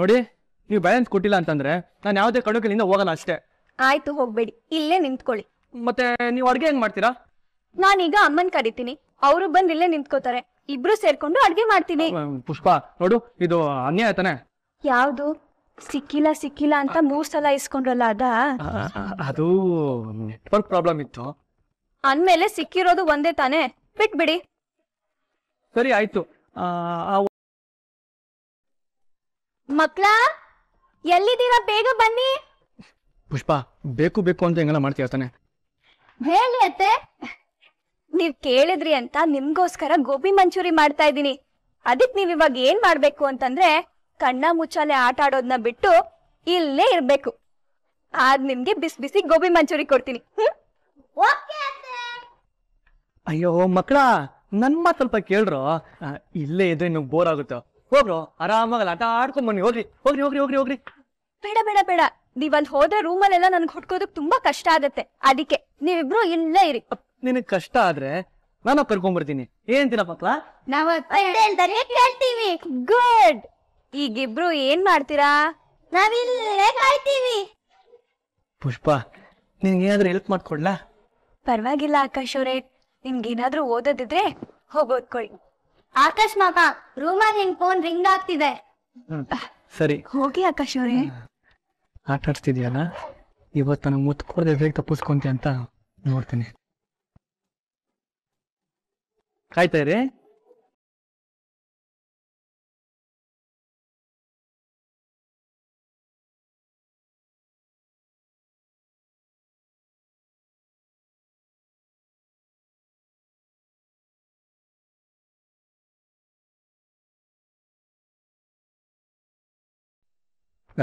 ನೋಡಿ ನೀವು ಬ್ಯಾಲೆನ್ಸ್ ಕೊಟ್ಟಿಲ್ಲ ಅಂತಂದ್ರೆ ನಾನು ಯಾವ್ದೇ ಕಡುಕಲಿಂದ ಹೋಗಲ್ಲ ಅಷ್ಟೇ ಆಯ್ತು ಹೋಗ್ಬೇಡಿ ಇಲ್ಲೇ ನಿಂತ್ಕೊಳ್ಳಿ ಮತ್ತೆ ನೀವು ಅಡ್ಗೆ ಹೆಂಗ್ ಮಾಡ್ತೀರಾ ನಾನೀಗ ಅಮ್ಮನ್ ಕರಿತೀನಿ ಅವರು ಬಂದ್ ಇಲ್ಲೇ ನಿಂತ್ಕೋತಾರೆ ಇಬ್ರು ಸೇರ್ಕೊಂಡು ಅಡ್ಗೆ ಮಾಡ್ತೀನಿ ಪುಷ್ಪ ನೋಡು ಇದು ಅನ್ಯಾಯ ತಾನೆ ಯಾವ್ದು ಸಿಕ್ಕಿಲ್ಲ ಸಿಕ್ಕಿಲ್ಲ ಅಂತ ಮೂರ್ ಸಲ ಇಸ್ಕೊಂಡ್ರಲ್ಲ ಅದ ಅದು ನೆಟ್ವರ್ಕ್ ಪ್ರಾಬ್ಲಮ್ ಇತ್ತು ಅಂದ್ಮೇಲೆ ಸಿಕ್ಕಿರೋದು ಒಂದೇ ತಾನೆ ಬಿಟ್ಬಿಡಿ ಸರಿ ಆಯ್ತು ಆ ಮಕ್ಳ ಎಲ್ಲಿದ್ದೀರಾ ಬೇಗ ಬನ್ನಿ ಪುಷ್ಪ ಬೇಕು ಬೇಕು ಅಂತ ಹೆಂಗೆಲ್ಲ ಮಾಡ್ತೀಯ ಹೇಳಿ ಅತ್ತೆ ನೀವ್ ಕೇಳಿದ್ರಿ ಅಂತ ನಿಮ್ಗೋಸ್ಕರ ಗೋಬಿ ಮಂಚೂರಿ ಮಾಡ್ತಾ ಇದ್ದೀನಿ ಅದಕ್ ನೀವ್ ಇವಾಗ ಏನ್ ಮಾಡ್ಬೇಕು ಅಂತಂದ್ರೆ ಕಣ್ಣ ಮುಚ್ಚಾಲೆ ಆಟ ಆಡೋದ್ನ ಬಿಟ್ಟು ಇಲ್ಲೇ ಇರ್ಬೇಕು ಆಗ ನಿಮ್ಗೆ ಬಿಸಿ ಬಿಸಿ ಗೋಬಿ ಮಂಚೂರಿ ಕೊಡ್ತೀನಿ ಹ್ಮ್? ಅಯ್ಯೋ ಮಕ್ಕಳ ನನ್ನ ಮಾತು ಸ್ವಲ್ಪ ಕೇಳ್ರು ಇಲ್ಲೇ ಇದ್ರೆ ನಿಮ್ಗೆ ಬೋರ್ ಆಗುತ್ತೋ ಹೋಗ್ರು ಆರಾಮಾಗಲ್ಲ ಆಟ ಆಡ್ಕೊಂಡ್ ಬನ್ನಿ ಹೋಗ್ರಿ ಹೋಗ್ರಿ ಹೋಗ್ರಿ ಹೋಗ್ರಿ ಹೋಗ್ರಿ ಬೇಡ ಬೇಡ ಬೇಡ ನೀವ್ ಅಲ್ಲಿ ಹೋದ್ರೆ ರೂಮಲ್ಲೆಲ್ಲ ನನ್ಗೆ ಹುಡ್ಕೋದಕ್ ತುಂಬಾ ಕಷ್ಟ ಆಗತ್ತೆ ಅದಕ್ಕೆ ನೀವಿಬ್ರು ಇಲ್ಲೇ ಇರಿ ನಿನಗ್ ಕಷ್ಟ ಆದ್ರೆ ನಾನು ಕರ್ಕೊಂಡ್ಬರ್ತೀನಿ ಏನ್ತಿನ ಮಕ್ಳ ನಾವ್ ಹೇಳ್ತಾರೆ ಕೇಳ್ತೀವಿ ಗುಡ್ ಈಗಿಬ್ರು ಏನ್ ಮಾಡ್ತೀರಾ ನಾವಿಲ್ಲೇ ಕಾಯ್ತೀವಿ ಪುಷ್ಪ ನಿನ್ಗೆ ಏನಾದ್ರೂ ಹೆಲ್ಪ್ ಮಾಡ್ಕೊಡ್ಲಾ ಪರವಾಗಿಲ್ಲ ಆಕಾಶ್ ಅವ್ರೆ ಏನಾದ್ರೂ ಓದೋದಿದ್ರೆ ಹೋಗೋದ್ಕೊಳ್ಳಿ ಓದ್ಕೊಳ್ಳಿ ಆಕಾಶ್ ಮಾಮ ರೂಮಲ್ಲಿ ನಿನ್ ಫೋನ್ ರಿಂಗ್ ಆಗ್ತಿದೆ ಸರಿ ಹೋಗಿ ಆಕಾಶ್ ಅವ್ರೆ ಆಟ ಆಡ್ಸ್ತಿದ್ಯಲ್ಲ ಇವತ್ತು ನಾನು ಮುತ್ಕೊಳ್ದೆ ಕೊಡದೆ ಹೇಗೆ ಅಂತ ನೋಡ್ತೀನಿ ಕಾಯ್ತಾ ಇರಿ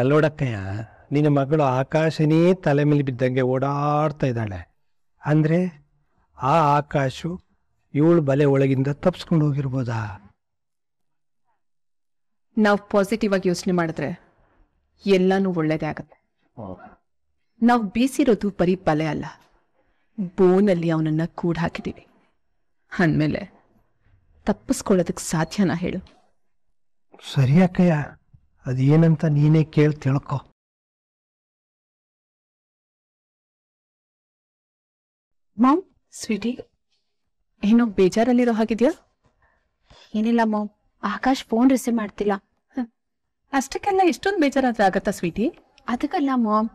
ಅಲ್ಲೋಡಕ್ಕಯ್ಯ ನಿನ್ನ ಮಗಳು ಆಕಾಶನೇ ತಲೆ ಮೇಲೆ ಬಿದ್ದಂಗೆ ಓಡಾಡ್ತಾ ಇದ್ದಾಳೆ ಅಂದರೆ ಆ ಆಕಾಶ ಇವಳು ಬಲೆ ಒಳಗಿಂದ ತಪ್ಪಿಸ್ಕೊಂಡು ಹೋಗಿರ್ಬೋದಾ ನಾವು ಪಾಸಿಟಿವ್ ಆಗಿ ಯೋಚನೆ ಮಾಡಿದ್ರೆ ಎಲ್ಲಾನು ಒಳ್ಳೇದೇ ಆಗುತ್ತೆ ನಾವು ಬೀಸಿರೋದು ಬರೀ ಬಲೆ ಅಲ್ಲ ಬೋನಲ್ಲಿ ಅವನನ್ನ ಕೂಡ ಹಾಕಿದ್ದೀವಿ ಅಂದಮೇಲೆ ತಪ್ಪಿಸ್ಕೊಳ್ಳೋದಕ್ಕೆ ಸಾಧ್ಯನಾ ಹೇಳು ಸರಿ ಅಕ್ಕಯ್ಯ ಅದು ಏನಂತ ನೀನೇ ಕೇಳಿ ತಿಳ್ಕೋ ಮಾಮ್ ಸ್ವೀಟಿ ಏನೋ ಬೇಜಾರಲ್ಲಿರೋ ಹಾಗಿದ್ಯಾ ಏನಿಲ್ಲ ಮಾಮ್ ಆಕಾಶ್ ಫೋನ್ ರಿಸೀವ್ ಮಾಡ್ತಿಲ್ಲ ಅಷ್ಟಕ್ಕೆಲ್ಲ ಎಷ್ಟೊಂದು ಬೇಜಾರಾದ್ರೆ ಆಗತ್ತಾ ಸ್ವೀಟಿ ಅದಕ್ಕಲ್ಲ ಮಾಮ್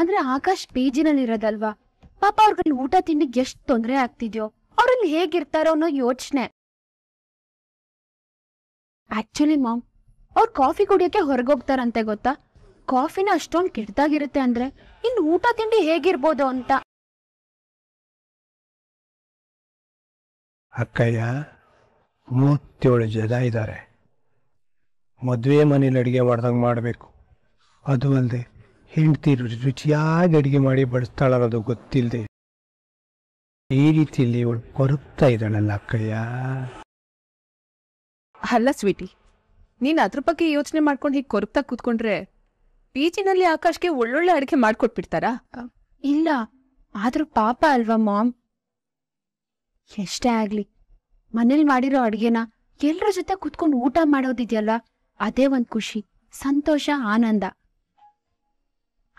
ಅಂದ್ರೆ ಆಕಾಶ್ ಪೇಜಿನಲ್ಲಿರೋದಲ್ವಾ ಇರೋದಲ್ವಾ ಪಾಪ ಅವ್ರಲ್ಲಿ ಊಟ ತಿಂಡಿಗೆ ಎಷ್ಟು ತೊಂದರೆ ಆಗ್ತಿದ್ಯೋ ಅವ್ರಲ್ಲಿ ಹೇಗಿರ್ತಾರೋ ಅನ್ನೋ ಯೋಚನೆ ಆಕ್ಚುಲಿ ಮಾಮ್ ಅವ್ರು ಕಾಫಿ ಕುಡಿಯೋಕ್ಕೆ ಹೊರಗೋಗ್ತಾರಂತೆ ಗೊತ್ತಾ ಕಾಫಿನ ಅಷ್ಟೊಂದು ಕೆಟ್ಟದಾಗಿರುತ್ತೆ ಅಂದ್ರೆ ಇನ್ನು ಊಟ ತಿಂಡಿ ಹೇಗಿರ್ಬೋದು ಅಂತ ಅಕ್ಕಯ್ಯ ಮೂವತ್ತೇಳು ಜನ ಇದ್ದಾರೆ ಮದುವೆ ಮನೇಲಿ ಅಡುಗೆ ಮಾಡ್ದಂಗೆ ಮಾಡಬೇಕು ಅದು ಅಲ್ಲದೆ ಹೆಂಡತಿ ರುಚಿಯಾಗಿ ಅಡುಗೆ ಮಾಡಿ ಬಡಿಸ್ತಾಳದು ಗೊತ್ತಿಲ್ಲದೆ ಈ ರೀತಿಯಲ್ಲಿ ಇವಳು ಕೊರಗ್ತಾ ಇದ್ದಾಳಲ್ಲ ಅಕ್ಕಯ್ಯ ಅಲ್ಲ ಸ್ವೀಟಿ ನೀನ್ ಅದ್ರ ಬಗ್ಗೆ ಯೋಚನೆ ಮಾಡ್ಕೊಂಡು ಹೀಗೆ ಕೊರಗ್ತಾ ಕೂತ್ಕೊಂಡ್ರೆ ಪೀಚಿನಲ್ಲಿ ಆಕಾಶ್ಗೆ ಒಳ್ಳೊಳ್ಳೆ ಅಡಿಗೆ ಮಾಡ್ಕೊಟ್ಬಿಡ್ತಾರಾ ಇಲ್ಲ ಆದ್ರೂ ಪಾಪ ಅಲ್ವಾ ಮಾಮ್ ಎಷ್ಟೇ ಆಗ್ಲಿ ಮನೇಲಿ ಮಾಡಿರೋ ಅಡ್ಗೆನ ಎಲ್ರ ಜೊತೆ ಕುತ್ಕೊಂಡು ಊಟ ಮಾಡೋದಿದೆಯಲ್ಲ ಅದೇ ಒಂದ್ ಖುಷಿ ಸಂತೋಷ ಆನಂದ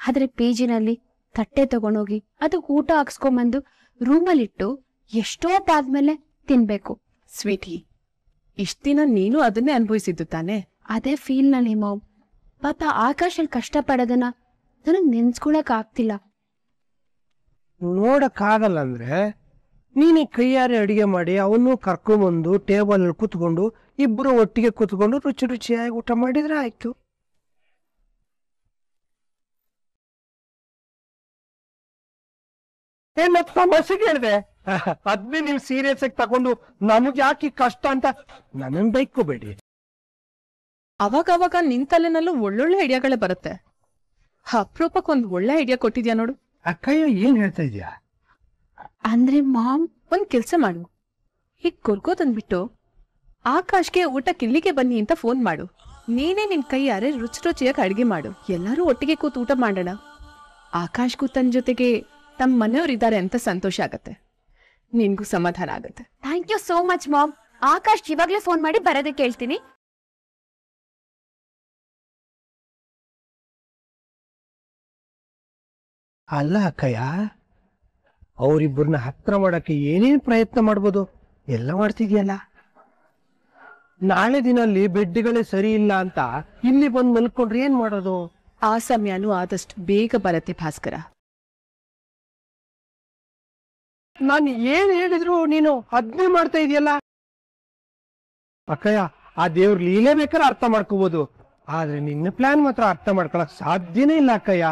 ಆದ್ರೆ ಪೀಜಿನಲ್ಲಿ ತಟ್ಟೆ ತಗೊಂಡೋಗಿ ಅದು ಊಟ ಹಾಕ್ಸ್ಕೊಂಬಂದು ರೂಮಲ್ಲಿಟ್ಟು ಎಷ್ಟೊತ್ತಾದ್ಮೇಲೆ ತಿನ್ಬೇಕು ಸ್ವೀಟಿ ಇಷ್ಟಿನ ನೀನು ಅದನ್ನೇ ಅನುಭವಿಸಿದ್ದು ತಾನೆ ಅದೇ ಫೀಲ್ ನಾನು ಹೇಮೋ ಪಾಪ ಆಕಾಶ್ ಕಷ್ಟ ಪಡೋದನ್ನ ನನಗ್ ನೆನ್ಸ್ಕೊಳಕ್ ಆಗ್ತಿಲ್ಲ ನೋಡಕ್ಕಾಗಲ್ಲ ಅಂದ್ರೆ ನೀನೇ ಕೈಯಾರೆ ಅಡಿಗೆ ಮಾಡಿ ಅವನು ಬಂದು ಟೇಬಲ್ ಅಲ್ಲಿ ಕೂತ್ಕೊಂಡು ಒಟ್ಟಿಗೆ ಕುತ್ಕೊಂಡು ರುಚಿ ರುಚಿಯಾಗಿ ಊಟ ಮಾಡಿದ್ರೆ ಆಯ್ತು ಏ ಮತ್ತೆ ಕೇಳಿದೆ ಅದ್ನೇ ನೀವು ಸೀರಿಯಸ್ ಆಗಿ ತಗೊಂಡು ನಮಗೆ ಯಾಕೆ ಕಷ್ಟ ಅಂತ ನನ್ನ ಬೈಕೋಬೇಡಿ ಅವಾಗ ಅವಾಗ ನಿನ್ ತಲೆನಲ್ಲೂ ಒಳ್ಳೊಳ್ಳೆ ಐಡಿಯಾಗಳೇ ಬರುತ್ತೆ ಅಪ್ರೂಪಕ್ಕೆ ಒಂದ್ ಒಳ್ಳೆ ಐಡಿಯಾ ಕೊಟ್ಟಿದ್ಯಾ ನೋಡು ಅಕ್ಕಯ್ಯ ಏನ್ ಹೇಳ್ತಾ ಇದೀಯಾ ಅಂದ್ರೆ ಮಾಮ್ ಒಂದ್ ಕೆಲ್ಸ ಮಾಡು ಹೀಗ್ ತಂದ್ಬಿಟ್ಟು ಆಕಾಶ್ಗೆ ಊಟ ಕಿಲ್ಲಿಗೆ ಬನ್ನಿ ಅಂತ ಫೋನ್ ಮಾಡು ನೀನೇ ನಿನ್ ಕೈಯಾರೆ ರುಚಿ ರುಚಿಯಾಗಿ ಅಡಿಗೆ ಮಾಡು ಎಲ್ಲರೂ ಒಟ್ಟಿಗೆ ಕೂತು ಊಟ ಮಾಡೋಣ ಆಕಾಶ್ ಕೂತನ್ ಜೊತೆಗೆ ತಮ್ಮ ಮನೆಯವ್ರಿದ್ದಾರೆ ಅಂತ ಸಂತೋಷ ಆಗತ್ತೆ ನಿನ್ಗೂ ಸಮಾಧಾನ ಆಗುತ್ತೆ thank you so much mom Akash ಇವಾಗ್ಲೇ ಫೋನ್ ಮಾಡಿ ಬರೋದಕ್ಕೆ ಹೇಳ್ತೀನಿ ಅಲ್ಲ ಅಕ್ಕಯ್ಯ ಅವರಿಬ್ಬರನ್ನ ಹತ್ರ ಮಾಡಕ್ಕೆ ಏನೇನು ಪ್ರಯತ್ನ ಮಾಡ್ಬೋದು ಎಲ್ಲ ಮಾಡ್ತಿದ್ಯಲ್ಲ ನಾಳೆ ದಿನ ಬೆಡ್ಗಳೇ ಸರಿ ಇಲ್ಲ ಅಂತ ಇಲ್ಲಿ ಬಂದು ಮಲ್ಕೊಂಡ್ರೆ ಏನ್ ಮಾಡೋದು ಆ ಸಮಯನೂ ಆದಷ್ಟು ಬೇಗ ಬರತ್ತೆ ಭಾಸ್ಕರ ನಾನು ಏನ್ ಹೇಳಿದ್ರು ನೀನು ಅದ್ನೇ ಮಾಡ್ತಾ ಇದೆಯಲ್ಲ ಅಕ್ಕಯ್ಯ ಆ ದೇವ್ರ ಲೀಲೆ ಬೇಕಾದ್ರೆ ಅರ್ಥ ಮಾಡ್ಕೋಬಹುದು ಆದ್ರೆ ನಿನ್ನ ಪ್ಲಾನ್ ಮಾತ್ರ ಅರ್ಥ ಮಾಡ್ಕೊಳಕ್ ಸಾಧ್ಯನೇ ಇಲ್ಲ ಅಕ್ಕಯ್ಯ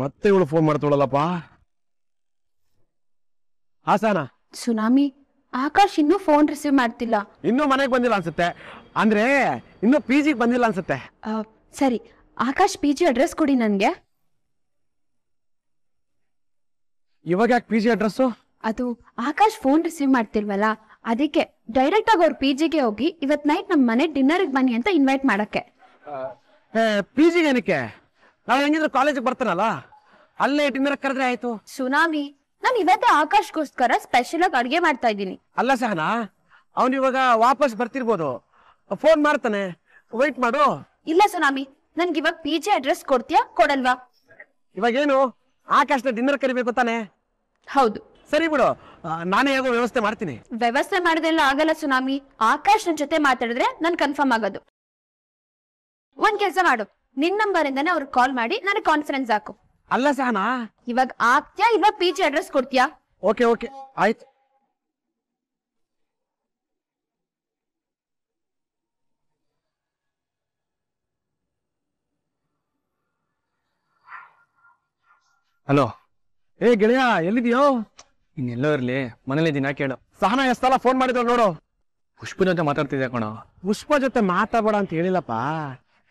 ಮತ್ತೆ ಇವಳು ಫೋನ್ ಮಾಡ್ತಾಳಲ್ಲಪ್ಪ ಹಾಸನ ಸುನಾಮಿ ಆಕಾಶ್ ಇನ್ನೂ ಫೋನ್ ರಿಸೀವ್ ಮಾಡ್ತಿಲ್ಲ ಇನ್ನೂ ಮನೆಗೆ ಬಂದಿಲ್ಲ ಅನ್ಸುತ್ತೆ ಅಂದ್ರೆ ಇನ್ನೂ ಪಿ ಜಿಗೆ ಬಂದಿಲ್ಲ ಅನ್ಸುತ್ತೆ ಸರಿ ಆಕಾಶ್ ಪಿ ಜಿ ಅಡ್ರೆಸ್ ಕೊಡಿ ನನಗೆ ಇವಾಗ ಯಾಕೆ ಪಿ ಜಿ ಅಡ್ರೆಸ್ಸು ಅದು ಆಕಾಶ್ ಫೋನ್ ರಿಸೀವ್ ಮಾಡ್ತಿಲ್ವಲ್ಲ ಅದಕ್ಕೆ ಡೈರೆಕ್ಟ್ ಆಗಿ ಅವ್ರ ಪಿ ಜಿಗೆ ಹೋಗಿ ಇವತ್ ನೈಟ್ ನಮ್ಮ ಮನೆ ಡಿನ್ನರ್ಗೆ ಬನ್ನಿ ಅಂತ ಇನ್ವೈಟ್ ಮಾಡಕ್ಕೆ ಪಿ ಜಿಗೆ ಏನಕ್ಕೆ ನಾನು ಹೆಂಗಿದ್ರೆ ಕಾಲೇಜಿಗೆ ಬರ್ತಾನಲ್ಲ ಅಲ್ಲೇ ಡಿನ್ನರ್ ಕರೆದ್ರೆ ಆಯ್ತು ಸುನಾಮಿ ನಾನು ಇವತ್ತೇ ಆಕಾಶ್ಗೋಸ್ಕರ ಸ್ಪೆಷಲ್ ಆಗಿ ಅಡ್ಗೆ ಮಾಡ್ತಾ ಇದ್ದೀನಿ ಅಲ್ಲ ಸಹನಾ ಅವನು ಇವಾಗ ವಾಪಸ್ ಬರ್ತಿರ್ಬೋದು ಫೋನ್ ಮಾಡ್ತಾನೆ ವೈಟ್ ಮಾಡು ಇಲ್ಲ ಸುನಾಮಿ ನನ್ಗೆ ಇವಾಗ ಪಿ ಜಿ ಅಡ್ರೆಸ್ ಕೊಡ್ತೀಯಾ ಕೊಡಲ್ವಾ ಇವಾಗ ಇವಾಗೇನು ಆಕಾಶ್ನ ಡಿನ್ನರ್ ಕರಿಬೇಕು ತಾನೆ ಹೌದು ಸರಿ ಬಿಡು ನಾನೇ ಹೇಗೋ ವ್ಯವಸ್ಥೆ ಮಾಡ್ತೀನಿ ವ್ಯವಸ್ಥೆ ಮಾಡೋದೆಲ್ಲ ಆಗಲ್ಲ ಸುನಾಮಿ ಆಕಾಶ್ ನನ್ ಜೊತೆ ಮಾತಾಡಿದ್ರೆ ನನ್ ಕನ್ಫರ್ಮ್ ಆಗೋದು ಒಂದ್ ಕೆಲಸ ಮಾಡು ನಿನ್ ನಂಬರ್ ಇಂದಾನೆ ಅವ್ರಿಗೆ ಕಾಲ್ ಮಾಡಿ ನನಗೆ ಕಾನ್ಫರೆನ್ಸ್ ಹಾಕು ಅಲ್ಲ ಸಹನಾ ಇವಾಗ ಇವಾಗ ಪಿ ಜಿ ಅಡ್ರೆಸ್ ಕೊಡ್ತೀಯಾ ಓಕೆ ಓಕೆ ಆಯ್ತು ಹಲೋ ಏ ಗೆಳೆಯ ಎಲ್ಲಿದ್ಯೋ ಇನ್ನೆಲ್ಲೋ ಇರ್ಲಿ ಮನೇಲಿ ದಿನ ಕೇಳು ಸಹನಾ ಎಷ್ಟಲ್ಲ ಫೋನ್ ಮಾಡಿದ್ರು ನೋಡು ಪುಷ್ಪ ಜೊತೆ ಮಾತಾಡ್ತಿದ್ದೆ ಕಣ ಪುಷ್ಪ ಜೊತೆ ಮಾತಾಡಬೇಡ ಅಂತ ಹೇಳಿಲ್ಲಪ್ಪ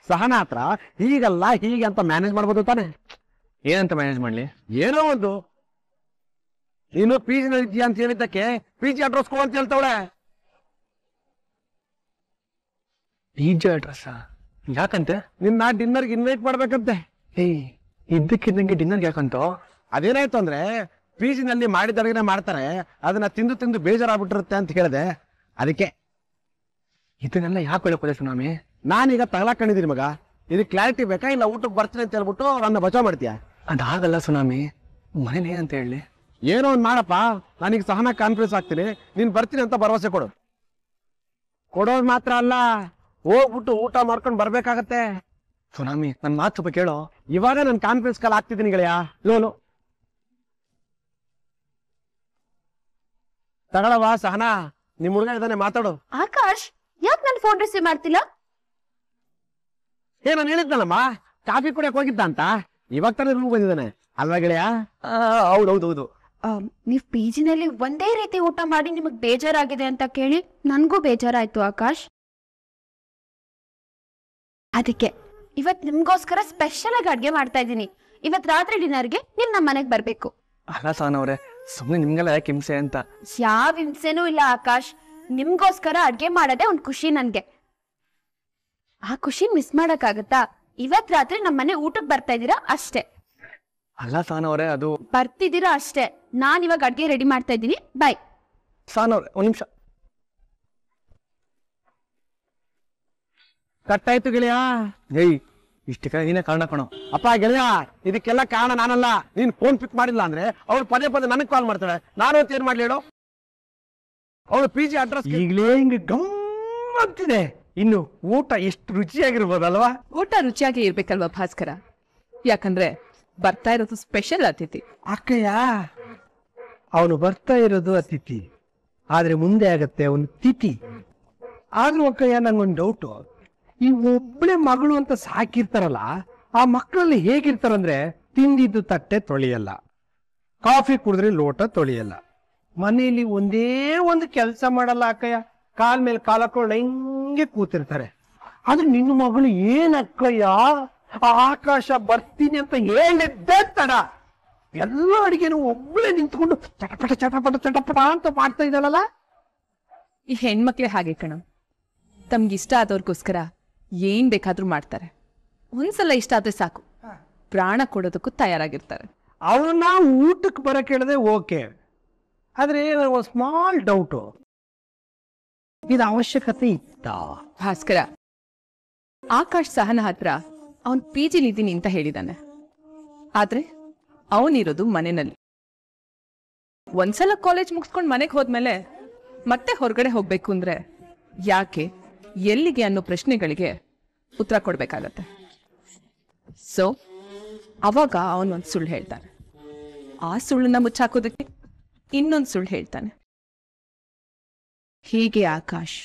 ಸಹನಾ ಹತ್ರ ಹೀಗಲ್ಲ ಹೀಗೆ ಅಂತ ಮ್ಯಾನೇಜ್ ಮಾಡ್ಬೋದು ತಾನೆ ಏನಂತ ಮ್ಯಾನೇಜ್ ಮಾಡ್ಲಿ ಏನೋ ಒಂದು ನೀನು ಪಿ ಜಿನಲ್ಲಿ ಇದೆಯಾ ಅಂತ ಹೇಳಿದ್ದಕ್ಕೆ ಪಿ ಜಿ ಅಡ್ರೆಸ್ ಕೊಡು ಅಂತ ಹೇಳ್ತಾವಳೆ ಪಿ ಜಿ ಅಡ್ರೆಸ್ ಯಾಕಂತೆ ನಿನ್ನ ಡಿನ್ನರ್ಗೆ ಇನ್ವೈಟ್ ಮಾಡ್ಬೇಕಂತೆ ಏಯ್ ಇದ್ದಕ್ಕಿದ್ದಂಗೆ ಡಿನ್ನರ್ ಯಾಕಂತ ಅದೇನಾಯ್ತು ಅಂದ್ರೆ ಪಿ ಜಿನಲ್ಲಿ ಮಾಡಿದ ಮಾಡ್ತಾರೆ ಅದನ್ನ ತಿಂದು ತಿಂದು ಬೇಜಾರಾಗ್ಬಿಟ್ಟಿರುತ್ತೆ ಅಂತ ಹೇಳಿದೆ ಅದಕ್ಕೆ ಇದನ್ನೆಲ್ಲ ಯಾಕೆ ಹೇಳೋಕೋದೆ ಸುನಾಮಿ ನಾನೀಗ ತಗಲಾಕೊಂಡಿದ್ದೀನಿ ಮಗ ಇದಕ್ಕೆ ಕ್ಲಾರಿಟಿ ಬೇಕಾ ಇಲ್ಲ ಊಟಕ್ಕೆ ಬರ್ತೀನಿ ಅಂತ ಹೇಳ್ಬಿಟ್ಟು ನನ್ನ ಬಚಾವ್ ಮಾಡ್ತೀಯಾ ಅದಾಗಲ್ಲ ಸುನಾಮಿ ಮನೇಲಿ ಏನಂತ ಹೇಳಿ ಏನೋ ಒಂದು ಮಾಡಪ್ಪ ನನಗೆ ಸಹನ ಕಾನ್ಫಿಡೆನ್ಸ್ ಆಗ್ತೀನಿ ನೀನು ಬರ್ತೀನಿ ಅಂತ ಭರವಸೆ ಕೊಡು ಕೊಡೋದು ಮಾತ್ರ ಅಲ್ಲ ಹೋಗ್ಬಿಟ್ಟು ಊಟ ಮಾಡ್ಕೊಂಡು ಬರ್ಬೇಕಾಗತ್ತೆ ಸುನಾಮಿ ನನ್ನ ಮಾತು ಸ್ವಲ್ಪ ಕೇಳೋ ಇವಾಗ ನಾನು ಕಾನ್ಫಿಡೆನ್ಸ್ ಕಾಲ್ ಆಗ್ತಿದ್ದೀನಿ ಗೆಳೆಯ ಲೋನು ತಗೊಳವಾ ಸಹನಾ ನಿಮ್ಮ ಹುಡುಗ ಇದ್ದಾನೆ ಮಾತಾಡು ಆಕಾಶ್ ಯಾಕೆ ನಾನು ಫೋನ್ ರಿಸೀವ್ ಮಾಡ್ತಿಲ್ಲ ಏ ನಾನು ಹೇಳಿದ್ನಲ್ಲಮ್ಮ ಕಾಫಿ ಕುಡಿಯಕ್ಕೆ ಹೋಗಿದ್ದ ಅಂತ ಇವಾಗ ತಾನೇ ರೂಮ್ ಬಂದಿದ್ದಾನೆ ಅಲ್ವಾ ಗೆಳೆಯ ಹೌದು ನೀವು ಪಿ ಜಿನಲ್ಲಿ ಒಂದೇ ರೀತಿ ಊಟ ಮಾಡಿ ನಿಮಗೆ ಬೇಜಾರಾಗಿದೆ ಅಂತ ಕೇಳಿ ನನಗೂ ಬೇಜಾರಾಯ್ತು ಆಕಾಶ್ ಅದಕ್ಕೆ ಇವತ್ತು ನಿಮ್ಗೋಸ್ಕರ ಸ್ಪೆಷಲ್ ಆಗಿ ಅಡುಗೆ ಮಾಡ್ತಾ ಇದ್ದೀನಿ ಇವತ್ ರಾತ್ರಿ ಡಿನ್ನರ್ಗೆ ನೀವು ನಮ್ಮ ಮನೆಗೆ ಬರ್ಬೇಕು ಅಲ್ಲ ಸಾನ್ ಅವ್ರೆ ಸುಮ್ಮನೆ ನಿಮ್ಗೆಲ್ಲ ಯಾಕೆ ಹಿಂಸೆ ಅಂತ ಯಾವ ಹಿಂಸೆನೂ ಇಲ್ಲ ಆಕಾಶ್ ನಿಮ್ಗೋಸ್ಕರ ಅಡುಗೆ ಮಾಡೋದೇ ಒಂದು ಖುಷಿ ನನಗೆ ಆ ಖುಷಿ ಮಿಸ್ ಮಾಡೋಕ್ಕಾಗತ್ತಾ ಇವತ್ ರಾತ್ರಿ ನಮ್ಮ ಮನೆ ಊಟಕ್ಕೆ ಬರ್ತಾ ಇದೀರಾ ಅಷ್ಟೇ ಅಲ್ಲ ಸಾನವ್ರೆ ಅದು ಬರ್ತಿದ್ದೀರಾ ಅಷ್ಟೇ ನಾನ್ ಇವಾಗ ಅಡ್ಗೆ ರೆಡಿ ಮಾಡ್ತಾ ಇದ್ದೀನಿ ಬಾಯ್ ಸಾನವ್ರೆ ಒಂದ್ ನಿಮಿಷ ಕಟ್ಟಾಯ್ತು ಗೆಳೆಯ ಏಯ್ ಇಷ್ಟ ಕಡೆ ಕಾರಣ ಕಣೋ ಅಪ್ಪ ಗೆಳೆಯ ಇದಕ್ಕೆಲ್ಲ ಕಾರಣ ನಾನಲ್ಲ ನೀನ್ ಫೋನ್ ಪಿಕ್ ಮಾಡಿಲ್ಲ ಅಂದ್ರೆ ಅವ್ಳು ಪದೇ ಪದೇ ನನಗ್ ಕಾಲ್ ಮಾಡ್ತಾಳೆ ನಾನು ಅಂತ ಏನ್ ಮಾಡ್ಲಿ ಹೇಳು ಅವಳು ಪಿ ಜಿ ಅಡ್ರೆಸ್ ಈಗಲೇ ಹಿಂಗೆ ಗಮ್ ಅಂತಿದೆ ಇನ್ನು ಊಟ ಎಷ್ಟು ರುಚಿಯಾಗಿರ್ಬೋದಲ್ವಾ ಊಟ ರುಚಿಯಾಗಿ ಇರ್ಬೇಕಲ್ವಾ ಭಾಸ್ಕರ ಯಾಕಂದ್ರೆ ಬರ್ತಾ ಇರೋದು ಸ್ಪೆಷಲ್ ಅತಿಥಿ ಅಕ್ಕಯ್ಯ ಅವನು ಬರ್ತಾ ಇರೋದು ಅತಿಥಿ ಆದ್ರೆ ಮುಂದೆ ಆಗತ್ತೆ ಅವನು ತಿಥಿ ಆದ್ರೂ ಅಕ್ಕಯ್ಯ ನಂಗೊಂದು ಡೌಟು ಈ ಒಬ್ಬಳೆ ಮಗಳು ಅಂತ ಸಾಕಿರ್ತಾರಲ್ಲ ಆ ಮಕ್ಕಳಲ್ಲಿ ಹೇಗಿರ್ತಾರಂದ್ರೆ ತಿಂದಿದ್ದು ತಟ್ಟೆ ತೊಳೆಯಲ್ಲ ಕಾಫಿ ಕುಡಿದ್ರೆ ಲೋಟ ತೊಳೆಯಲ್ಲ ಮನೆಯಲ್ಲಿ ಒಂದೇ ಒಂದು ಕೆಲಸ ಮಾಡಲ್ಲ ಅಕ್ಕಯ್ಯ ಕಾಲ್ ಮೇಲೆ ಕಾಲ್ ಹಾಕೊಂಡು ಹಂಗೆ ಕೂತಿರ್ತಾರೆ ಆದ್ರೆ ನಿನ್ನ ಮಗಳು ಏನಕ್ಕಯ್ಯ ಆಕಾಶ ಬರ್ತೀನಿ ಅಂತ ಹೇಳಿದ್ದೆ ತಡ ಎಲ್ಲ ಅಡಿಗೆನು ಒಬ್ಬಳೆ ನಿಂತ್ಕೊಂಡು ಚಟಪಟ ಚಟಪಟ ಚಟಪಟ ಅಂತ ಮಾಡ್ತಾ ಇದ್ದಾಳಲ್ಲ ಈ ಹೆಣ್ಮಕ್ಳೆ ಹಾಗೆ ಕಣ ಇಷ್ಟ ಆದವ್ರಿಗೋಸ್ಕರ ಏನ್ ಬೇಕಾದ್ರೂ ಮಾಡ್ತಾರೆ ಒಂದ್ಸಲ ಇಷ್ಟ ಆದ್ರೆ ಸಾಕು ಪ್ರಾಣ ಕೊಡೋದಕ್ಕೂ ತಯಾರಾಗಿರ್ತಾರೆ ಅವ್ರನ್ನ ಊಟಕ್ಕೆ ಬರಕ್ಕೆ ಹೇಳದೆ ಓಕೆ ಆದ್ರೆ ಸ್ಮಾಲ್ ಡೌಟು ಇದ್ ಅವಶ್ಯಕತೆ ಇತ್ತ ಭಾಸ್ಕರ ಆಕಾಶ್ ಸಹನ ಹತ್ರ ಅವನ್ ಪಿ ಜಿ ಜಿಲಿದ್ದೀನಿ ಅಂತ ಹೇಳಿದಾನೆ ಆದ್ರೆ ಅವನಿರೋದು ಮನೆಯಲ್ಲಿ ಒಂದ್ಸಲ ಕಾಲೇಜ್ ಮುಗಿಸ್ಕೊಂಡು ಮನೆಗೆ ಹೋದ್ಮೇಲೆ ಮತ್ತೆ ಹೊರಗಡೆ ಹೋಗ್ಬೇಕು ಅಂದ್ರೆ ಯಾಕೆ ಎಲ್ಲಿಗೆ ಅನ್ನೋ ಪ್ರಶ್ನೆಗಳಿಗೆ ಉತ್ತರ ಕೊಡ್ಬೇಕಾಗತ್ತೆ ಸೊ ಅವಾಗ ಅವನೊಂದು ಸುಳ್ಳು ಹೇಳ್ತಾನೆ ಆ ಸುಳ್ಳನ್ನ ಮುಚ್ಚಾಕೋದಕ್ಕೆ ಇನ್ನೊಂದು ಸುಳ್ಳು ಹೇಳ್ತಾನೆ ಹೀಗೆ ಆಕಾಶ್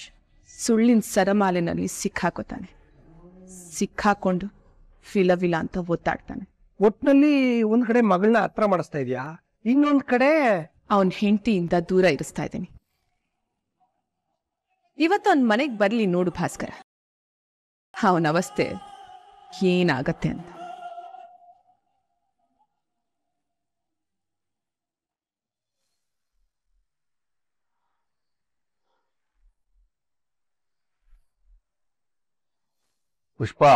ಸುಳ್ಳಿನ ಸರಮಾಲೆನಲ್ಲಿ ಸಿಕ್ಕಾಕೋತಾನೆ ಸಿಕ್ಕಾಕೊಂಡು ಫಿಲವಿಲ ಅಂತ ಒತ್ತಾಡ್ತಾನೆ ಒಟ್ನಲ್ಲಿ ಒಂದ್ ಕಡೆ ಮಗಳನ್ನ ಹತ್ರ ಮಾಡಿಸ್ತಾ ಇದ್ಯಾ ಇನ್ನೊಂದ್ ಕಡೆ ಅವನ ಹೆಂಡತಿಯಿಂದ ದೂರ ಇರಿಸ್ತಾ ಇದ್ದೀನಿ ಇವತ್ತು ಅವನ್ ಮನೆಗೆ ಬರಲಿ ನೋಡು ಭಾಸ್ಕರ ಅವನ ಅವಸ್ಥೆ ಏನಾಗತ್ತೆ ಅಂತ ಪುಷ್ಪಾ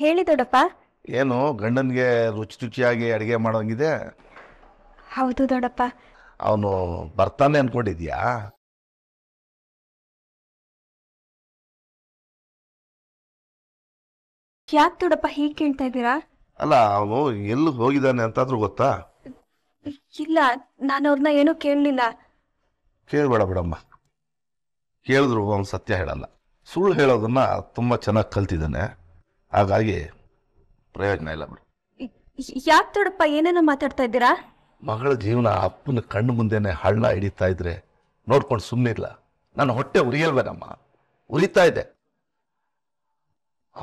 ಹೇಳಿ ದೊಡ್ಡಪ್ಪ ಏನು ಗಂಡನಿಗೆ ರುಚಿ ರುಚಿಯಾಗಿ ಅಡುಗೆ ಮಾಡೋಂಗಿದೆ ಹೌದು ದೊಡ್ಡಪ್ಪ ಅವನು ಬರ್ತಾನೆ ಅನ್ಕೊಂಡಿದ್ಯಾ ಯಾಕೆ ದೊಡ್ಡಪ್ಪ ಹೀಗೆ ಕೇಳ್ತಾ ಇದ್ದೀರಾ ಅಲ್ಲ ಅವನು ಎಲ್ಲಿ ಹೋಗಿದ್ದಾನೆ ಅಂತಾದ್ರೂ ಗೊತ್ತಾ ಇಲ್ಲ ನಾನು ಅವ್ರನ್ನ ಏನೂ ಕೇಳಲಿಲ್ಲ ಕೇಳಬೇಡ ಬಿಡಮ್ಮ ಕೇಳಿದ್ರು ಅವನು ಸತ್ಯ ಹೇಳಲ್ಲ ಸುಳ್ಳು ಹೇಳೋದನ್ನ ತುಂಬ ಚೆನ್ನಾಗಿ ಕಲ್ತಿದ್ದಾನೆ ಹಾಗಾಗಿ ಪ್ರಯೋಜನ ಇಲ್ಲ ಮೇಡಮ್ ಯಾಕೆ ದೊಡ್ಡಪ್ಪ ಏನೇನೋ ಮಾತಾಡ್ತಾ ಇದ್ದೀರಾ ಮಗಳ ಜೀವನ ಅಪ್ಪನ ಕಣ್ಣು ಮುಂದೆನೆ ಹಳ್ಳ ಹಿಡಿತಾ ಇದ್ರೆ ನೋಡ್ಕೊಂಡು ಸುಮ್ಮನಿಲ್ಲ ನಾನು ಹೊಟ್ಟೆ ಉರಿಯಲ್ವೇನಮ್ಮ ಉರಿತಾ ಇದೆ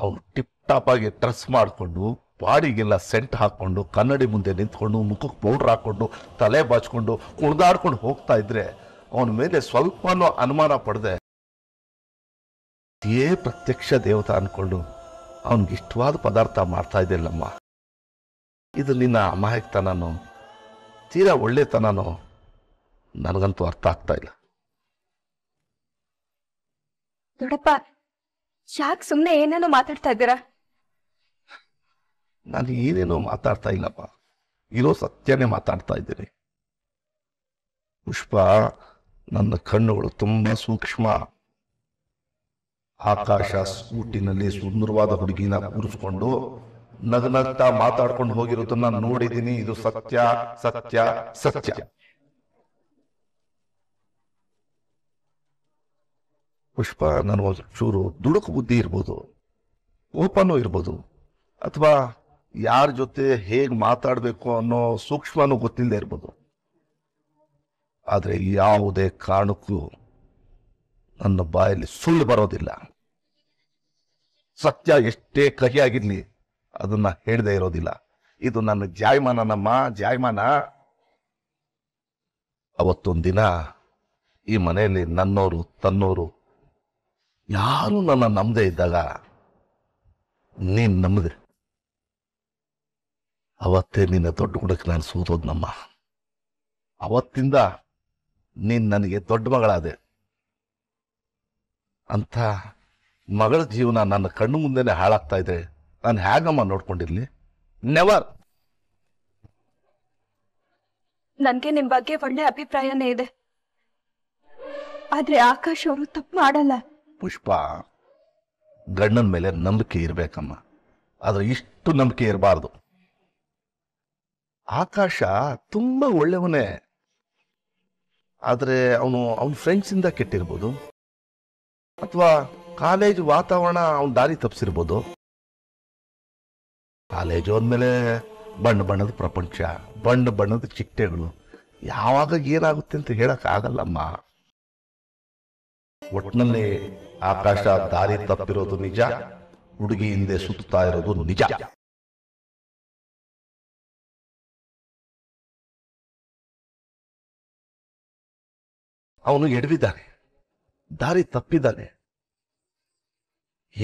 ಅವ್ರು ಟಿಪ್ ಟಾಪ್ ಆಗಿ ಡ್ರೆಸ್ ಮಾಡಿಕೊಂಡು ಬಾಡಿಗೆಲ್ಲ ಸೆಂಟ್ ಹಾಕ್ಕೊಂಡು ಕನ್ನಡಿ ಮುಂದೆ ನಿಂತ್ಕೊಂಡು ಮುಖಕ್ಕೆ ಪೌಡ್ರ್ ಹಾಕ್ಕೊಂಡು ತಲೆ ಬಾಚ್ಕೊಂಡು ಕುಣಿದಾಡ್ಕೊಂಡು ಹೋಗ್ತಾ ಇದ್ರೆ ಅವನ ಮೇಲೆ ಸ್ವಲ್ಪನೂ ಅನುಮಾನ ಪಡೆದೆ ಪತಿಯೇ ಪ್ರತ್ಯಕ್ಷ ದೇವತ ಅನ್ಕೊಂಡು ಅವನಿಗೆ ಇಷ್ಟವಾದ ಪದಾರ್ಥ ಮಾಡ್ತಾ ಇದ್ದಿಲ್ಲಮ್ಮ ಇದು ನಿನ್ನ ಅಮಾಯಕತನನೋ ತೀರಾ ಒಳ್ಳೆತನನೋ ನನಗಂತೂ ಅರ್ಥ ಆಗ್ತಾ ಇಲ್ಲ ದೊಡ್ಡಪ್ಪ ಯಾಕೆ ಸುಮ್ಮನೆ ಏನೇನೋ ಮಾತಾಡ್ತಾ ಇದ್ದೀರಾ ನಾನು ಏನೇನೋ ಮಾತಾಡ್ತಾ ಇಲ್ಲಪ್ಪ ಇರೋ ಸತ್ಯನೇ ಮಾತಾಡ್ತಾ ಇದ್ದೀನಿ ಪುಷ್ಪ ನನ್ನ ಕಣ್ಣುಗಳು ತುಂಬ ಸೂಕ್ಷ್ಮ ಆಕಾಶ ಸ್ಕೂಟಿನಲ್ಲಿ ಸುಂದರವಾದ ಹುಡುಗಿನ ಕೂರಿಸ್ಕೊಂಡು ನಗ್ನಗ್ತಾ ಮಾತಾಡ್ಕೊಂಡು ಹೋಗಿರೋದನ್ನ ನೋಡಿದೀನಿ ಇದು ಸತ್ಯ ಸತ್ಯ ಸತ್ಯ ಪುಷ್ಪ ನಾನು ಚೂರು ದುಡುಕು ಬುದ್ಧಿ ಇರ್ಬೋದು ಕೋಪನೂ ಇರ್ಬೋದು ಅಥವಾ ಯಾರ ಜೊತೆ ಹೇಗೆ ಮಾತಾಡಬೇಕು ಅನ್ನೋ ಸೂಕ್ಷ್ಮನೂ ಗೊತ್ತಿಲ್ಲದೆ ಇರ್ಬೋದು ಆದರೆ ಯಾವುದೇ ಕಾರಣಕ್ಕೂ ನನ್ನ ಬಾಯಲ್ಲಿ ಸುಳ್ಳು ಬರೋದಿಲ್ಲ ಸತ್ಯ ಎಷ್ಟೇ ಕಹಿಯಾಗಿರ್ಲಿ ಅದನ್ನ ಹೇಳದೇ ಇರೋದಿಲ್ಲ ಇದು ನನ್ನ ಜಾಯಮಾನ ನಮ್ಮ ಜಾಯಮಾನ ಅವತ್ತೊಂದು ದಿನ ಈ ಮನೆಯಲ್ಲಿ ನನ್ನೋರು ತನ್ನೋರು ಯಾರು ನನ್ನ ನಂಬದೇ ಇದ್ದಾಗ ನೀನ್ ನಂಬದೆ ಅವತ್ತೇ ನಿನ್ನ ದೊಡ್ಡ ಗುಡಕ್ಕೆ ನಾನು ಸೂತೋದ್ನಮ್ಮ ಅವತ್ತಿಂದ ನೀನ್ ನನಗೆ ದೊಡ್ಡ ಮಗಳಾದೆ ಅಂಥ ಮಗಳ ಜೀವನ ನನ್ನ ಕಣ್ಣು ಮುಂದೆನೆ ಹಾಳಾಗ್ತಾ ಇದೆ ನಾನು ಹೇಗಮ್ಮ ನೋಡ್ಕೊಂಡಿರ್ಲಿ ನೆವರ್ ನನಗೆ ನಿಮ್ ಬಗ್ಗೆ ಒಳ್ಳೆ ಅಭಿಪ್ರಾಯನೇ ಇದೆ ಆದ್ರೆ ಆಕಾಶ್ ಅವರು ತಪ್ಪು ಮಾಡಲ್ಲ ಪುಷ್ಪ ಗಂಡನ ಮೇಲೆ ನಂಬಿಕೆ ಇರಬೇಕಮ್ಮ ಆದ್ರೆ ಇಷ್ಟು ನಂಬಿಕೆ ಇರಬಾರ್ದು ಆಕಾಶ ತುಂಬಾ ಒಳ್ಳೆಯವನೇ ಆದ್ರೆ ಅವನು ಅವನ ಫ್ರೆಂಡ್ಸಿಂದ ಕೆಟ್ಟಿರ್ಬೋದು ಅಥವಾ ಕಾಲೇಜ್ ವಾತಾವರಣ ಅವ್ನ ದಾರಿ ತಪ್ಪಿಸಿರ್ಬೋದು ಕಾಲೇಜು ಅಂದಮೇಲೆ ಬಣ್ಣ ಬಣ್ಣದ ಪ್ರಪಂಚ ಬಣ್ಣ ಬಣ್ಣದ ಚಿಟ್ಟೆಗಳು ಯಾವಾಗ ಏನಾಗುತ್ತೆ ಅಂತ ಹೇಳಕ್ ಆಗಲ್ಲಮ್ಮ ಒಟ್ಟಿನಲ್ಲಿ ಆಕಾಶ ದಾರಿ ತಪ್ಪಿರೋದು ನಿಜ ಹುಡುಗಿ ಹಿಂದೆ ಸುತ್ತಾ ಇರೋದು ನಿಜ ಅವನು ಎಡವಿದ್ದಾನೆ ದಾರಿ ತಪ್ಪಿದ್ದಾನೆ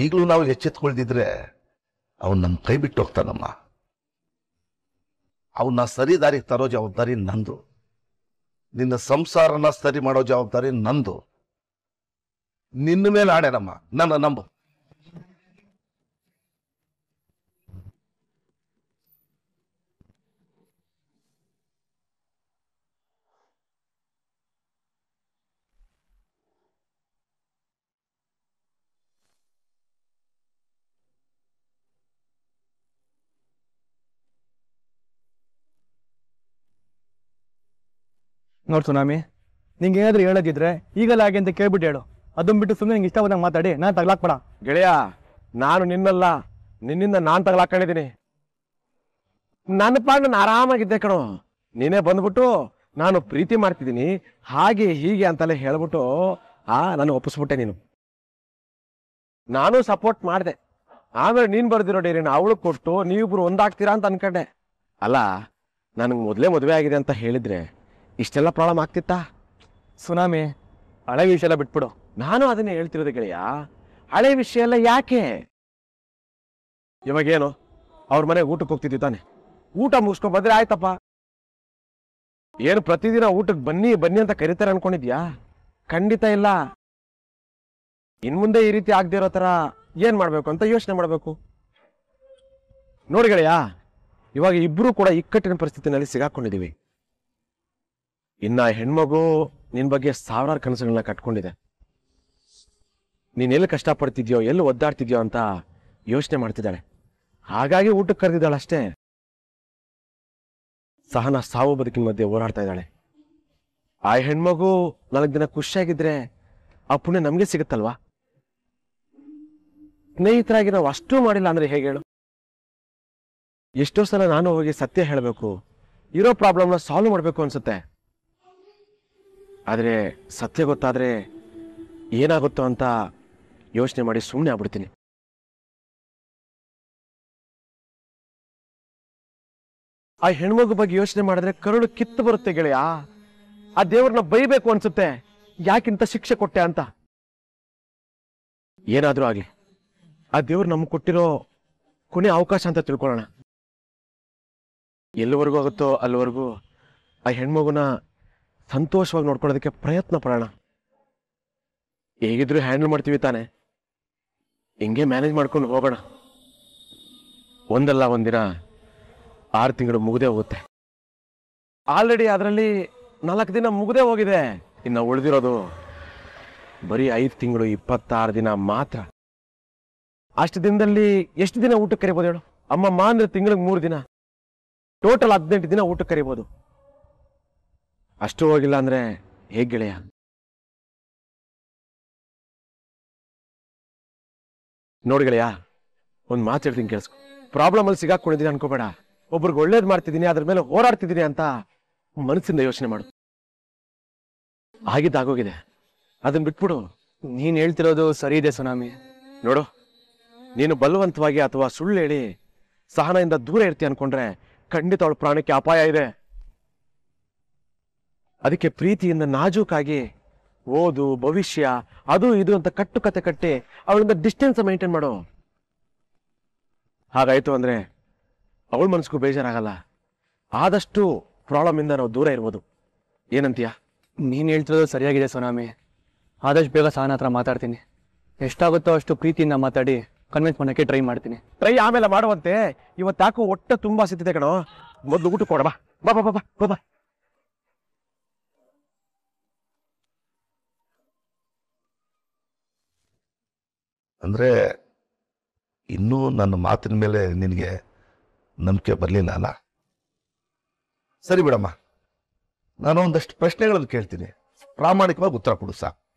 ಈಗಲೂ ನಾವು ಎಚ್ಚೆತ್ಕೊಳ್ದಿದ್ರೆ ಅವನು ನಮ್ಮ ಕೈ ಬಿಟ್ಟು ಹೋಗ್ತಾನಮ್ಮ ಅವನ್ನ ಸರಿ ದಾರಿಗೆ ತರೋ ಜವಾಬ್ದಾರಿ ನಂದು ನಿನ್ನ ಸಂಸಾರನ ಸರಿ ಮಾಡೋ ಜವಾಬ್ದಾರಿ ನಂದು ನಿನ್ನ ಮೇಲೆ ಆಡೇನಮ್ಮ ನನ್ನ ನಂಬು ನೋಡ್ ಸುನಾಮಿ ನಿಂಗೆ ಏನಾದ್ರೂ ಹೇಳೋದಿದ್ರೆ ಈಗಲ್ಲ ಹಾಗೆ ಅಂತ ಕೇಳ್ಬಿಟ್ಟು ಹೇಳು ಅದನ್ನ ಬಿಟ್ಟು ಸುಮ್ಮನೆ ನಿಂಗೆ ಇಷ್ಟವಾದಂಗೆ ಮಾತಾಡಿ ನಾನು ತಗ್ಲಾಕ್ಬೇಡ ಗೆಳೆಯ ನಾನು ನಿನ್ನಲ್ಲ ನಿನ್ನಿಂದ ನಾನು ತಗ್ಲಾಕೊಂಡಿದ್ದೀನಿ ನನ್ನ ಪಾಡ್ ನಾನು ಆರಾಮಾಗಿದ್ದೆ ಕಣೋ ನೀನೇ ಬಂದ್ಬಿಟ್ಟು ನಾನು ಪ್ರೀತಿ ಮಾಡ್ತಿದ್ದೀನಿ ಹಾಗೆ ಹೀಗೆ ಅಂತೆಲ್ಲ ಹೇಳ್ಬಿಟ್ಟು ಆ ನಾನು ಒಪ್ಪಿಸ್ಬಿಟ್ಟೆ ನೀನು ನಾನು ಸಪೋರ್ಟ್ ಮಾಡಿದೆ ಆಮೇಲೆ ನೀನು ಬರ್ದಿರೋ ಡೈರಿನ ಅವಳು ಕೊಟ್ಟು ನೀವಿಬ್ರು ಒಂದಾಗ್ತೀರಾ ಅಂತ ಅನ್ಕಂಡೆ ಅಲ್ಲ ನನಗೆ ಮೊದಲೇ ಮದುವೆ ಆಗಿದೆ ಅಂತ ಹೇಳಿದ್ರೆ ಇಷ್ಟೆಲ್ಲ ಪ್ರಾಬ್ಲಮ್ ಆಗ್ತಿತ್ತಾ ಸುನಾಮಿ ಹಳೆ ವಿಷಯ ಎಲ್ಲ ಬಿಟ್ಬಿಡು ನಾನು ಅದನ್ನೇ ಹೇಳ್ತಿರೋದು ಗೆಳೆಯ ಹಳೆ ವಿಷಯ ಎಲ್ಲ ಯಾಕೆ ಇವಾಗೇನು ಅವ್ರ ಮನೆಗೆ ಊಟಕ್ಕೆ ಹೋಗ್ತಿದ್ದೆ ತಾನೆ ಊಟ ಮುಗಿಸ್ಕೊಂಡ್ ಬಂದ್ರೆ ಆಯ್ತಪ್ಪ ಏನು ಪ್ರತಿದಿನ ಊಟಕ್ಕೆ ಬನ್ನಿ ಬನ್ನಿ ಅಂತ ಕರೀತಾರೆ ಅನ್ಕೊಂಡಿದ್ಯಾ ಖಂಡಿತ ಇಲ್ಲ ಇನ್ ಮುಂದೆ ಈ ರೀತಿ ಆಗದೆ ಇರೋ ಥರ ಏನು ಮಾಡಬೇಕು ಅಂತ ಯೋಚನೆ ಮಾಡಬೇಕು ನೋಡಿ ಗೆಳೆಯ ಇವಾಗ ಇಬ್ರು ಕೂಡ ಇಕ್ಕಟ್ಟಿನ ಪರಿಸ್ಥಿತಿನಲ್ಲಿ ಸಿಗಾಕೊಂಡಿದ್ದೀವಿ ಇನ್ನ ಹೆಣ್ಮಗು ನಿನ್ ಬಗ್ಗೆ ಸಾವಿರಾರು ಕನಸುಗಳನ್ನ ಕಟ್ಕೊಂಡಿದೆ ನೀನೆಲ್ಲಿ ಕಷ್ಟಪಡ್ತಿದ್ಯೋ ಎಲ್ಲಿ ಒದ್ದಾಡ್ತಿದ್ಯೋ ಅಂತ ಯೋಚನೆ ಮಾಡ್ತಿದ್ದಾಳೆ ಹಾಗಾಗಿ ಊಟಕ್ಕೆ ಕರೆದಿದ್ದಾಳೆ ಅಷ್ಟೇ ಸಹನ ಸಾವು ಬದುಕಿನ ಮಧ್ಯೆ ಓಡಾಡ್ತಾ ಇದ್ದಾಳೆ ಆ ಹೆಣ್ಮಗು ನಾಲ್ಕು ದಿನ ಖುಷಿಯಾಗಿದ್ರೆ ಆ ಪುಣ್ಯ ನಮಗೆ ಸಿಗುತ್ತಲ್ವಾ ಸ್ನೇಹಿತರಾಗಿ ನಾವು ಅಷ್ಟು ಮಾಡಿಲ್ಲ ಅಂದ್ರೆ ಹೇಗೆ ಹೇಳು ಎಷ್ಟೋ ಸಲ ನಾನು ಹೋಗಿ ಸತ್ಯ ಹೇಳಬೇಕು ಇರೋ ಪ್ರಾಬ್ಲಮ್ನ ಸಾಲ್ವ್ ಮಾಡಬೇಕು ಅನ್ಸುತ್ತೆ ಆದರೆ ಸತ್ಯ ಗೊತ್ತಾದರೆ ಏನಾಗುತ್ತೋ ಅಂತ ಯೋಚನೆ ಮಾಡಿ ಸುಮ್ಮನೆ ಆಗ್ಬಿಡ್ತೀನಿ ಆ ಹೆಣ್ಮಗು ಬಗ್ಗೆ ಯೋಚನೆ ಮಾಡಿದ್ರೆ ಕರುಳು ಕಿತ್ತು ಬರುತ್ತೆ ಗೆಳೆಯಾ ಆ ದೇವ್ರನ್ನ ಬೈಬೇಕು ಅನ್ಸುತ್ತೆ ಯಾಕಿಂತ ಶಿಕ್ಷೆ ಕೊಟ್ಟೆ ಅಂತ ಏನಾದ್ರೂ ಆಗ್ಲಿ ಆ ದೇವ್ರು ನಮ್ಗೆ ಕೊಟ್ಟಿರೋ ಕೊನೆ ಅವಕಾಶ ಅಂತ ತಿಳ್ಕೊಳ್ಳೋಣ ಎಲ್ಲಿವರೆಗೂ ಆಗುತ್ತೋ ಅಲ್ಲಿವರೆಗೂ ಆ ಹೆಣ್ಮಗುನ ಸಂತೋಷವಾಗಿ ನೋಡ್ಕೊಳ್ಳೋದಕ್ಕೆ ಪ್ರಯತ್ನ ಪಡೋಣ ಹೇಗಿದ್ರು ಹ್ಯಾಂಡಲ್ ಮಾಡ್ತೀವಿ ತಾನೆ ಹಿಂಗೆ ಮ್ಯಾನೇಜ್ ಮಾಡ್ಕೊಂಡು ಹೋಗೋಣ ಒಂದಲ್ಲ ಒಂದಿನ ಆರು ತಿಂಗಳು ಮುಗದೇ ಹೋಗುತ್ತೆ ಆಲ್ರೆಡಿ ಅದರಲ್ಲಿ ನಾಲ್ಕು ದಿನ ಮುಗದೇ ಹೋಗಿದೆ ಇನ್ನು ಉಳಿದಿರೋದು ಬರೀ ಐದು ತಿಂಗಳು ಇಪ್ಪತ್ತಾರು ದಿನ ಮಾತ್ರ ಅಷ್ಟು ದಿನದಲ್ಲಿ ಎಷ್ಟು ದಿನ ಊಟಕ್ಕೆ ಕರಿಬೋದು ಹೇಳು ಅಮ್ಮ ಮಾಂದ್ರೆ ತಿಂಗಳಿಗೆ ಮೂರು ದಿನ ಟೋಟಲ್ ಹದಿನೆಂಟು ದಿನ ಊಟಕ್ಕೆ ಕರಿಬೋದು ಅಷ್ಟು ಹೋಗಿಲ್ಲ ಅಂದ್ರೆ ಹೇಗೆ ಗೆಳೆಯ ನೋಡಿ ಗೆಳೆಯ ಒಂದು ಮಾತು ಹೇಳ್ತೀನಿ ಕೇಳಿಸ್ಕೊ ಅಲ್ಲಿ ಸಿಗಾಕೊಂಡಿದ್ದೀನಿ ಅನ್ಕೋಬೇಡ ಒಬ್ರಿಗೆ ಒಳ್ಳೇದು ಮಾಡ್ತಿದ್ದೀನಿ ಅದ್ರ ಮೇಲೆ ಹೋರಾಡ್ತಿದ್ದೀನಿ ಅಂತ ಮನಸ್ಸಿಂದ ಯೋಚನೆ ಮಾಡು ಆಗಿದ್ದಾಗೋಗಿದೆ ಅದನ್ನ ಬಿಟ್ಬಿಡು ನೀನು ಹೇಳ್ತಿರೋದು ಸರಿ ಇದೆ ಸುನಾಮಿ ನೋಡು ನೀನು ಬಲವಂತವಾಗಿ ಅಥವಾ ಸುಳ್ಳು ಹೇಳಿ ಸಹನದಿಂದ ದೂರ ಇರ್ತೀಯ ಅನ್ಕೊಂಡ್ರೆ ಖಂಡಿತ ಅವಳ ಪ್ರಾಣಕ್ಕೆ ಅಪಾಯ ಇದೆ ಅದಕ್ಕೆ ಪ್ರೀತಿಯಿಂದ ನಾಜೂಕಾಗಿ ಓದು ಭವಿಷ್ಯ ಅದು ಇದು ಅಂತ ಕಟ್ಟು ಕತೆ ಕಟ್ಟಿ ಅವಳಿಂದ ಡಿಸ್ಟೆನ್ಸ್ ಮೇಂಟೈನ್ ಮಾಡು ಹಾಗಾಯಿತು ಅಂದ್ರೆ ಅವಳ ಮನಸ್ಗೂ ಬೇಜಾರಾಗಲ್ಲ ಆದಷ್ಟು ಇಂದ ನಾವು ದೂರ ಇರ್ಬೋದು ಏನಂತೀಯ ನೀನು ಹೇಳ್ತಿರೋದು ಸರಿಯಾಗಿದೆ ಸೋನಾಮಿ ಆದಷ್ಟು ಬೇಗ ಸಹನ ಹತ್ರ ಮಾತಾಡ್ತೀನಿ ಎಷ್ಟಾಗುತ್ತೋ ಅಷ್ಟು ಪ್ರೀತಿಯಿಂದ ಮಾತಾಡಿ ಕನ್ವಿನ್ಸ್ ಮಾಡೋಕ್ಕೆ ಟ್ರೈ ಮಾಡ್ತೀನಿ ಟ್ರೈ ಆಮೇಲೆ ಮಾಡುವಂತೆ ಇವತ್ತಾಕು ಒಟ್ಟು ತುಂಬಾ ಸಿದ್ಧತೆ ಕಣೋ ಮೊದಲು ಊಟ ಕೊಡಬಾ ಬಾ ಬಾ ಬಾ ಬಾ ಬಾ ಅಂದರೆ ಇನ್ನೂ ನನ್ನ ಮಾತಿನ ಮೇಲೆ ನಿನಗೆ ನಂಬಿಕೆ ಬರಲಿಲ್ಲ ಅಲ್ಲ ಸರಿ ಬಿಡಮ್ಮ ನಾನು ಒಂದಷ್ಟು ಪ್ರಶ್ನೆಗಳನ್ನು ಕೇಳ್ತೀನಿ ಪ್ರಾಮಾಣಿಕವಾಗಿ ಉತ್ತರ ಕೊಡು ಸಾಕು